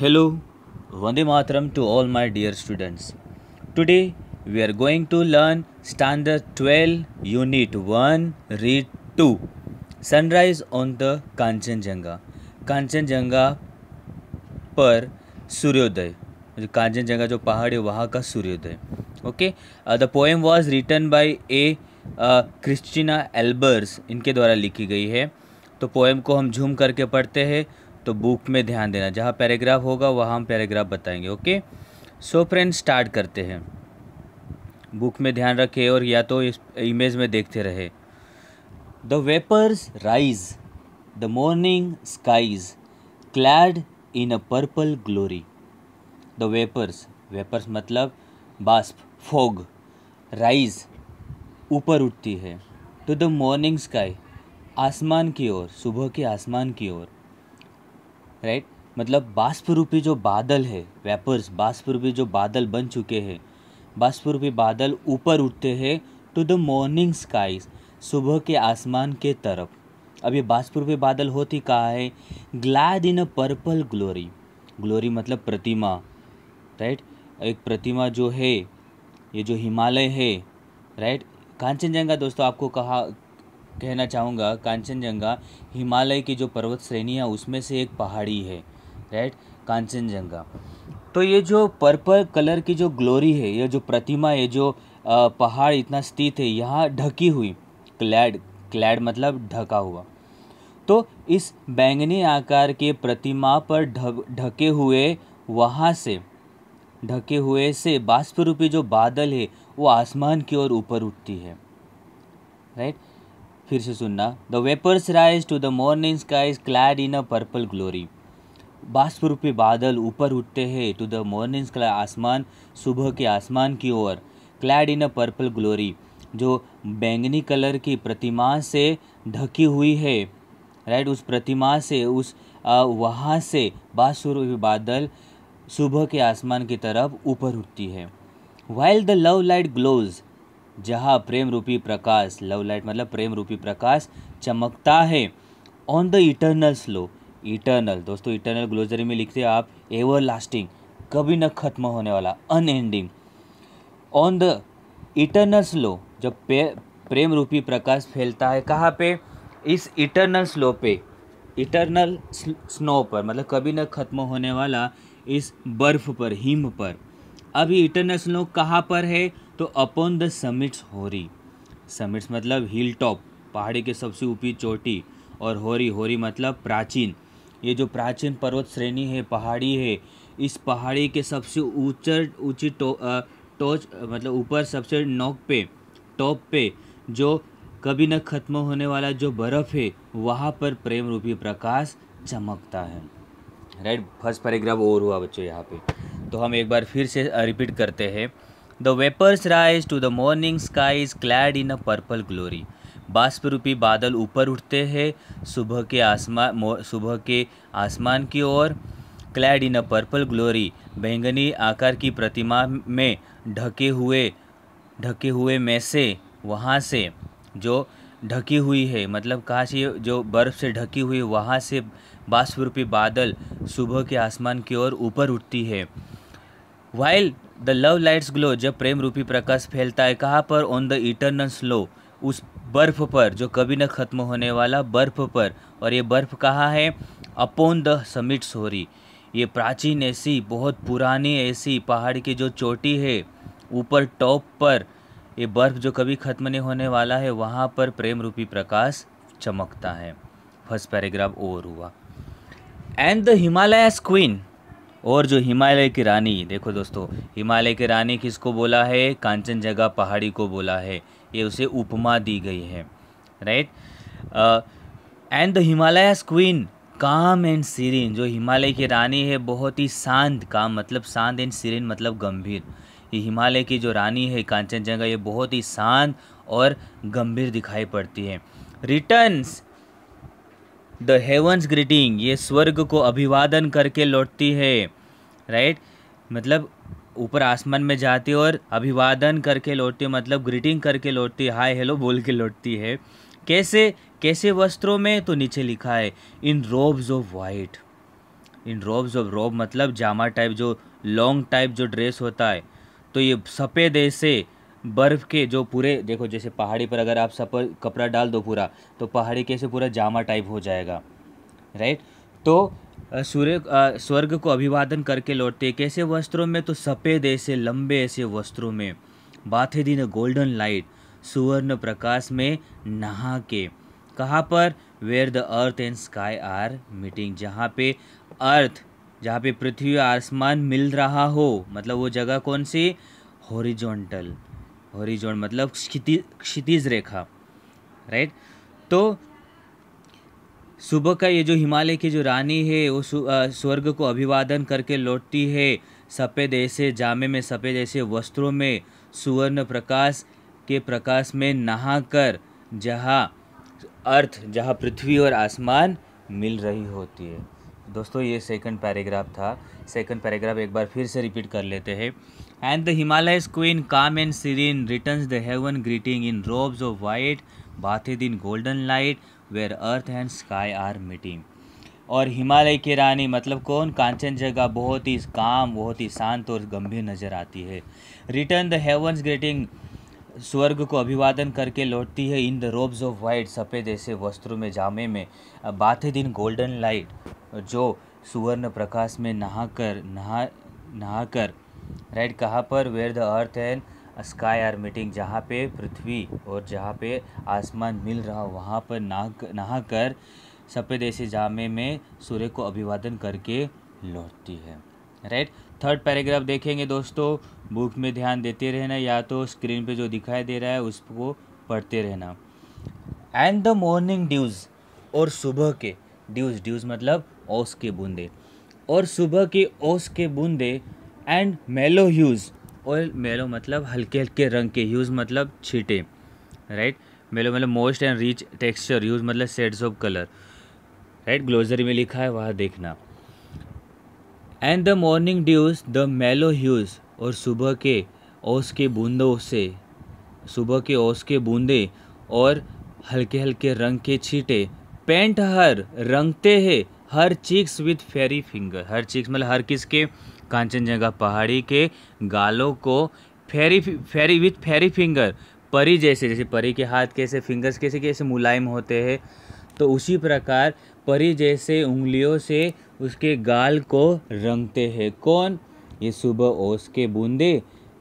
Hello वंदे मातरम to all my dear students today we are going to learn standard twelve unit one read to sunrise on the Kanchenjunga Kanchenjunga पर सूर्योदय कांचनजंगा जो पहाड़ है वहाँ का सूर्योदय okay the poem was written by A Christina Albers इनके द्वारा लिखी गई है तो पोएम को हम झूम करके पढ़ते हैं तो बुक में ध्यान देना जहाँ पैराग्राफ होगा वहाँ हम पैराग्राफ बताएंगे ओके सो फ्रेंड स्टार्ट करते हैं बुक में ध्यान रखें और या तो इस इमेज में देखते रहे the vapours rise the morning skies clad in a purple glory the vapours vapours मतलब बास्प फोग राइज ऊपर उठती है टू द मॉर्निंग स्काई आसमान की ओर सुबह के आसमान की ओर राइट मतलब बाष्प रूपी जो बादल है वेपर्स बाष्परूपी जो बादल बन चुके हैं बाष्प रूपी बादल ऊपर उठते हैं टू द मॉर्निंग स्काई सुबह के आसमान के तरफ अब ये बाष्परूपी बादल होती कहा है clad in a purple glory glory मतलब प्रतिमा राइट एक प्रतिमा जो है ये जो हिमालय है राइट कांचनजंगा दोस्तों आपको कहा कहना चाहूँगा कांचनजंगा हिमालय की जो पर्वत श्रेणियाँ उसमें से एक पहाड़ी है राइट कांचनजंगा तो ये जो पर्पल कलर की जो ग्लोरी है ये जो प्रतिमा ये जो पहाड़ इतना स्थित है यहाँ ढकी हुई क्लैड क्लैड मतलब ढका हुआ तो इस बैंगनी आकार के प्रतिमा पर ढके हुए वहाँ से ढके हुए से बाष्परूपी जो बादल है वो आसमान की ओर ऊपर उठती है राइट फिर से सुनना the vapours rise to the morning skies clad in a purple glory बाष्प बादल ऊपर उठते हैं टू द मॉर्निंग स्काई आसमान सुबह के आसमान की ओर clad in a purple glory जो बैंगनी कलर की प्रतिमा से ढकी हुई है राइट उस प्रतिमा से उस वहाँ से बासुर बादल सुबह के आसमान की तरफ ऊपर उठती है while the love light glows जहाँ प्रेम रूपी प्रकाश लव लाइट मतलब प्रेम रूपी प्रकाश चमकता है on the eternal snow eternal दोस्तों इटर्नल ग्लोजरी में लिखते हैं आप एवर लास्टिंग कभी न खत्म होने वाला unending on the eternal snow जब पे प्रेम रूपी प्रकाश फैलता है कहाँ पे इस इटर्नल स्लो पे इटर्नल स्नो पर मतलब कभी न खत्म होने वाला इस बर्फ़ पर हिम पर अभी इंटरनेशनल कहाँ पर है तो upon the summits hoary summits मतलब हिल टॉप पहाड़ी के सबसे ऊपरी चोटी और होरी होरी मतलब प्राचीन ये जो प्राचीन पर्वत श्रेणी है पहाड़ी है इस पहाड़ी के सबसे ऊंचर ऊंची टो, टोच मतलब ऊपर सबसे नोक पे टॉप पे जो कभी न खत्म होने वाला जो बर्फ़ है वहाँ पर प्रेम रूपी प्रकाश चमकता है राइट फर्स्ट पैराग्राफ और हुआ बच्चों यहाँ पे तो हम एक बार फिर से रिपीट करते हैं the vapours rise to the morning sky is clad in a purple glory बाष्प रूपी बादल ऊपर उठते हैं सुबह के आसमान सुबह के आसमान की ओर clad in a purple glory बैंगनी आकार की प्रतिमा में ढके हुए ढके हुए में से वहाँ से जो ढकी हुई है मतलब कहाँ से जो बर्फ़ से ढकी हुई वहाँ से बाष्प रूपी बादल सुबह के आसमान की ओर ऊपर उठती है while the love lights glow जब प्रेम रूपी प्रकाश फैलता है कहाँ पर ऑन द इटर्नल स्लो उस बर्फ़ पर जो कभी न ख़त्म होने वाला बर्फ़ पर और ये बर्फ़ कहाँ है अपॉन द समिट सोरी ये प्राचीन ऐसी बहुत पुरानी ऐसी पहाड़ की जो चोटी है ऊपर टॉप पर ये बर्फ़ जो कभी ख़त्म नहीं होने वाला है वहाँ पर प्रेम रूपी प्रकाश चमकता है फर्स्ट पैराग्राफ ओवर हुआ एंड द हिमालयस क्वीन और जो हिमालय की रानी देखो दोस्तों हिमालय की रानी किसको बोला है कांचनजंगा पहाड़ी को बोला है ये उसे उपमा दी गई है right and the Himalaya queen calm and serene जो हिमालय की रानी है बहुत ही शांत काम मतलब शांत एंड सीरीन मतलब गंभीर ये हिमालय की जो रानी है कांचनजंगा ये बहुत ही शांत और गंभीर दिखाई पड़ती है रिटर्न्स द हेवंस ग्रीटिंग ये स्वर्ग को अभिवादन करके लौटती है राइट मतलब ऊपर आसमान में जाती और अभिवादन करके लौटती मतलब ग्रीटिंग करके लौटती हाय हेलो बोल के लौटती है कैसे कैसे वस्त्रों में तो नीचे लिखा है in robes of white in robes of robe मतलब जामा टाइप जो लॉन्ग टाइप जो ड्रेस होता है तो ये सफ़ेद ऐसे बर्फ़ के जो पूरे देखो जैसे पहाड़ी पर अगर आप सब कपड़ा डाल दो पूरा तो पहाड़ी कैसे पूरा जामा टाइप हो जाएगा राइट तो सूर्य स्वर्ग को अभिवादन करके लौटते कैसे वस्त्रों में तो सफ़ेद ऐसे लंबे ऐसे वस्त्रों में बाथे दिन गोल्डन लाइट सुवर्ण प्रकाश में नहा के कहाँ पर where the earth and sky are meeting जहाँ पे अर्थ जहाँ पे पृथ्वी आसमान मिल रहा हो मतलब वो जगह कौन सी हॉरिजॉन्टल हॉरिजॉन मतलब क्षितिज क्षितिज रेखा राइट तो सुबह का ये जो हिमालय की जो रानी है वो स्वर्ग को अभिवादन करके लौटती है सफ़ेद ऐसे जामे में सफ़ेद ऐसे वस्त्रों में सुवर्ण प्रकाश के प्रकाश में नहाकर जहाँ अर्थ जहाँ पृथ्वी और आसमान मिल रही होती है दोस्तों ये सेकंड पैराग्राफ था सेकंड पैराग्राफ एक बार फिर से रिपीट कर लेते हैं and the Himalaya queen calm and serene returns the heaven greeting in robes of white bathed in golden light where earth and sky are meeting और हिमालय की रानी मतलब कौन कांचन जगह बहुत ही काम बहुत ही शांत और गंभीर नजर आती है रिटर्न द हेवंस ग्रीटिंग स्वर्ग को अभिवादन करके लौटती है in the robes of white सफ़ेद ऐसे वस्त्रों में जामे में बाथे दिन गोल्डन लाइट जो सुवर्ण प्रकाश में नहाकर नहा नहाकर राइट कहाँ पर where the earth and sky are meeting जहाँ पे पृथ्वी और जहाँ पे आसमान मिल रहा वहाँ पर नहा नहा कर सफ़ेद ऐसे जामे में सूर्य को अभिवादन करके लौटती है राइट थर्ड पैराग्राफ देखेंगे दोस्तों बुक में ध्यान देते रहना या तो स्क्रीन पे जो दिखाई दे रहा है उसको पढ़ते रहना एंड द मॉर्निंग ड्यूज़ और सुबह के ड्यूज़ ड्यूज़ मतलब ओस के बूंदे और सुबह के ओस के बूंदे एंड मेलो ह्यूज़ और मेलो मतलब हल्के हल्के रंग के ह्यूज़ मतलब छीटे राइट मेलो मतलब most and rich texture hues मतलब sets of colour right glossary में लिखा है वहाँ देखना and the morning dews the mellow hues और सुबह के ओस के बूंदों से सुबह के ओस के बूंदे और हल्के हल्के रंग के छीटे पेंट हर रंगते हैं her cheeks with fairy finger her cheeks मतलब हर किसके के कांचनजंगा पहाड़ी के गालों को फेरी फेरी विथ फेरी फिंगर परी जैसे जैसे परी के हाथ कैसे फिंगर्स कैसे कैसे मुलायम होते हैं तो उसी प्रकार परी जैसे उंगलियों से उसके गाल को रंगते हैं कौन ये सुबह ओस के बूंदे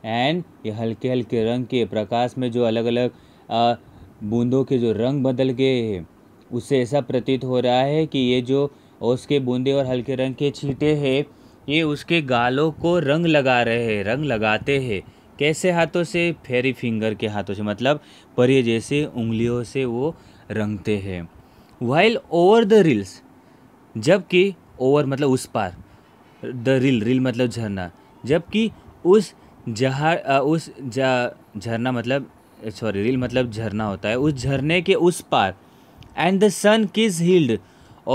एंड ये हल्के हल्के रंग के प्रकाश में जो अलग अलग बूंदों के जो रंग बदल गए हैं उससे ऐसा प्रतीत हो रहा है कि ये जो ओस के बूंदे और हल्के रंग के छीटे हैं ये उसके गालों को रंग लगा रहे हैं रंग लगाते हैं कैसे हाथों से फेरी फिंगर के हाथों से मतलब परे जैसे उंगलियों से वो रंगते हैं वाइल ओवर द रिल्स जबकि ओवर मतलब उस पार द रिल रिल मतलब झरना जबकि उस जहा उस झरना मतलब सॉरी रिल मतलब झरना होता है उस झरने के उस पार and the sun kissed hill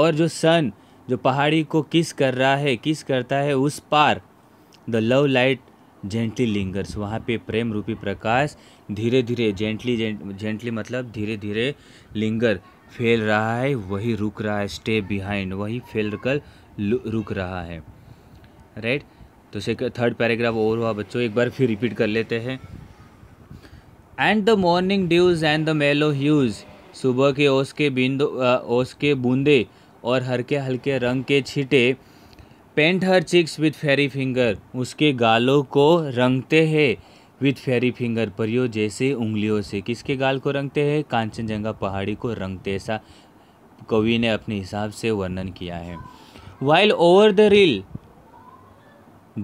और जो सन जो पहाड़ी को किस कर रहा है किस करता है उस पार the love light gently lingers वहाँ पे प्रेम रूपी प्रकाश धीरे धीरे जेंटली जेंटली मतलब धीरे धीरे लिंगर फैल रहा है वही रुक रहा है स्टे बिहाइंड वही फैल कर रुक रहा है राइट तो थर्ड पैराग्राफ और हुआ बच्चों एक बार फिर रिपीट कर लेते हैं and the morning dews and the mellow hues सुबह के ओस के बिंदो ओस के बूंदे और हल्के हल्के रंग के छींटे paint her cheeks with fairy finger उसके गालों को रंगते हैं विथ फेरी फिंगर परियो जैसे उंगलियों से किसके गाल को रंगते हैं कांचनजंगा पहाड़ी को रंगते ऐसा कवि ने अपने हिसाब से वर्णन किया है वाइल ओवर द रिल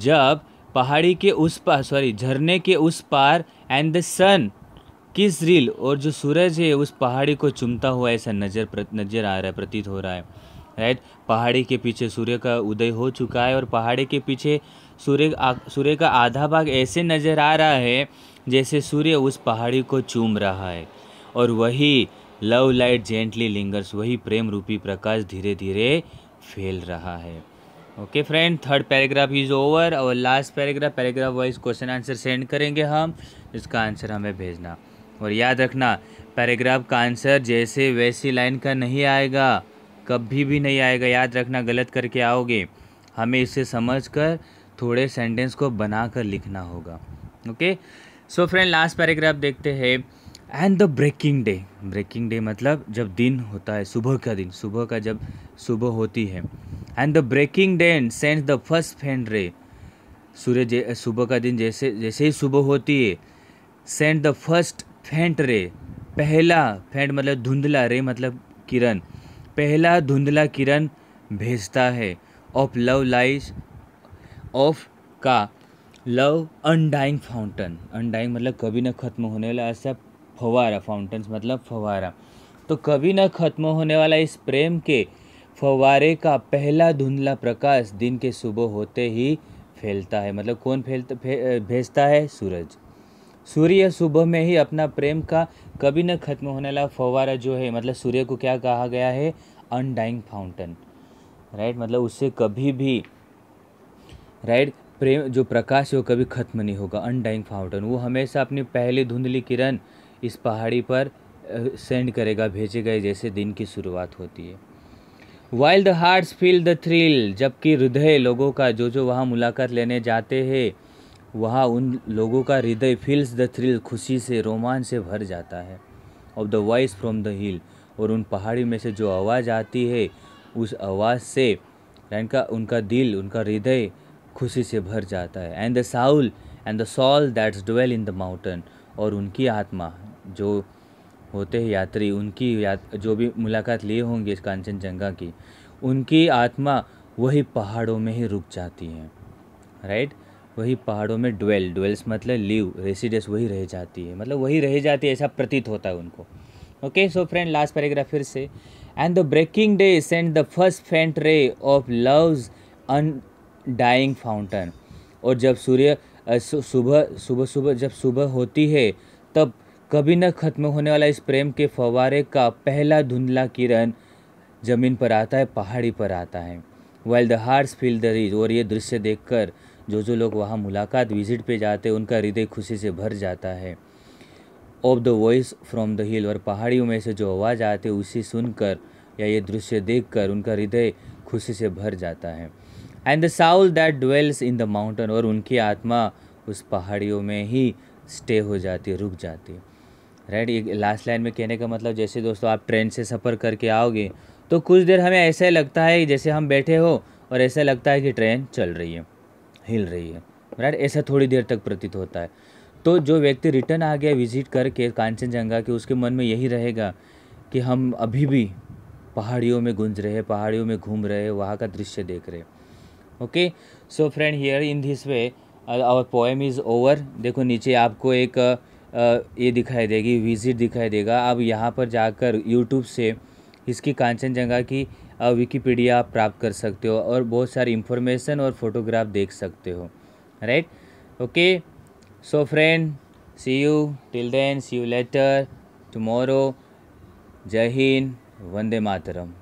जब पहाड़ी के उस पार सॉरी झरने के उस पार एंड द सन किस रिल और जो सूरज है उस पहाड़ी को चुमता हुआ ऐसा नज़र नज़र आ रहा है प्रतीत हो रहा है राइट पहाड़ी के पीछे सूर्य का उदय हो चुका है और पहाड़ी के पीछे सूर्य सूर्य का आधा भाग ऐसे नज़र आ रहा है जैसे सूर्य उस पहाड़ी को चूम रहा है और वही लव लाइट जेंटली लिंगर्स वही प्रेम रूपी प्रकाश धीरे धीरे फैल रहा है okay friend third paragraph is over और last paragraph paragraph wise question answer send करेंगे हम इसका आंसर हमें भेजना और याद रखना पैराग्राफ का आंसर जैसे वैसी लाइन का नहीं आएगा कभी भी नहीं आएगा याद रखना गलत करके आओगे हमें इसे समझकर थोड़े सेंटेंस को बना कर लिखना होगा okay so friend last paragraph देखते हैं and the breaking day breaking day मतलब जब दिन होता है सुबह का दिन सुबह का जब सुबह होती है and the breaking day send the first faint ray सूर्य सुबह का दिन जैसे जैसे ही सुबह होती है सेंड द फर्स्ट फेंट रे पहला फेंट मतलब धुंधला रे मतलब किरण पहला धुंधला किरण भेजता है ऑफ लव लाइज ऑफ का लव अनडाइंग फाउंटन अनडाइंग मतलब कभी ना ख़त्म होने वाला ऐसा फवारा फाउंटेन्स मतलब फवारा तो कभी ना ख़त्म होने वाला इस प्रेम के फवारे का पहला धुंधला प्रकाश दिन के सुबह होते ही फैलता है मतलब कौन फैलता भेजता है सूरज सूर्य सुबह में ही अपना प्रेम का कभी न खत्म होने वाला फवारा जो है मतलब सूर्य को क्या कहा गया है अनडाइंग फाउंटेन राइट मतलब उससे कभी भी राइट प्रेम जो प्रकाश है वो कभी खत्म नहीं होगा अनडाइंग फाउंटेन वो हमेशा अपनी पहली धुंधली किरण इस पहाड़ी पर सेंड करेगा भेजे गए जैसे दिन की शुरुआत होती है wild hearts feel the thrill जबकि हृदय लोगों का जो जो वहाँ मुलाकात लेने जाते हैं वहाँ उन लोगों का हृदय फील्स द थ्रिल खुशी से रोमांच से भर जाता है of the voice from the hill और उन पहाड़ी में से जो आवाज़ आती है उस आवाज़ से उनका उनका दिल उनका हृदय खुशी से भर जाता है and the soul and the soul that's dwell in the mountain और उनकी आत्मा जो होते हैं यात्री उनकी यात, जो भी मुलाकात लिए होंगे इस जंगा की उनकी आत्मा वही पहाड़ों में ही रुक जाती है राइट right? वही पहाड़ों में डुएल डुएल्स मतलब लिव रेसिडेंस वही रह जाती है मतलब वही रह जाती है ऐसा प्रतीत होता है उनको okay so friend last paragraph फिर से and the breaking day send the first faint ray of love's undying fountain और जब सूर्य सुबह सुबह सुबह जब सुबह होती है तब कभी न खत्म होने वाला इस प्रेम के फवारे का पहला धुंधला किरण ज़मीन पर आता है पहाड़ी पर आता है well the heart feel the ridge और ये दृश्य देखकर जो जो लोग वहाँ मुलाकात विजिट पे जाते हैं उनका हृदय खुशी से भर जाता है of the voice from the hill और पहाड़ियों में से जो आवाज़ आती है उसे सुनकर या ये दृश्य देखकर उनका हृदय खुशी से भर जाता है and the soul that dwells in the mountain और उनकी आत्मा उस पहाड़ियों में ही स्टे हो जाती है रुक जाती है राइट एक लास्ट लाइन में कहने का मतलब जैसे दोस्तों आप ट्रेन से सफ़र करके आओगे तो कुछ देर हमें ऐसा लगता है जैसे हम बैठे हो और ऐसा लगता है कि ट्रेन चल रही है हिल रही है राइट ऐसा थोड़ी देर तक प्रतीत होता है तो जो व्यक्ति रिटर्न आ गया विजिट करके कांचनजंगा के उसके मन में यही रहेगा कि हम अभी भी पहाड़ियों में गुंज रहे पहाड़ियों में घूम रहे वहाँ का दृश्य देख रहे okay so friend here in this way our poem is over देखो नीचे आपको एक uh, ये दिखाई देगी विजिट दिखाई देगा आप यहाँ पर जाकर यूट्यूब से इसकी कांचनजंगा की विकीपीडिया आप प्राप्त कर सकते हो और बहुत सारी इंफॉर्मेशन और फोटोग्राफ देख सकते हो right okay so friend see you till then see you later tomorrow जय हिंद वंदे मातरम